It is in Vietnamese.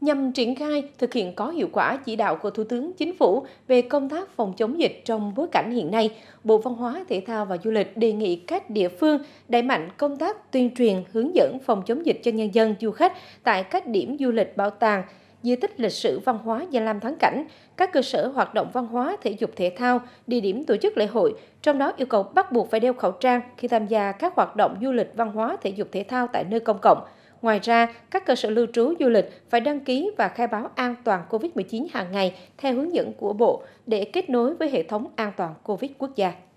nhằm triển khai thực hiện có hiệu quả chỉ đạo của Thủ tướng Chính phủ về công tác phòng chống dịch trong bối cảnh hiện nay, Bộ Văn hóa, Thể thao và Du lịch đề nghị các địa phương đẩy mạnh công tác tuyên truyền hướng dẫn phòng chống dịch cho nhân dân du khách tại các điểm du lịch bảo tàng, di tích lịch sử văn hóa Gia Lam Thắng Cảnh, các cơ sở hoạt động văn hóa, thể dục thể thao, địa điểm tổ chức lễ hội, trong đó yêu cầu bắt buộc phải đeo khẩu trang khi tham gia các hoạt động du lịch văn hóa, thể dục thể thao tại nơi công cộng – Ngoài ra, các cơ sở lưu trú du lịch phải đăng ký và khai báo an toàn COVID-19 hàng ngày theo hướng dẫn của Bộ để kết nối với hệ thống an toàn COVID quốc gia.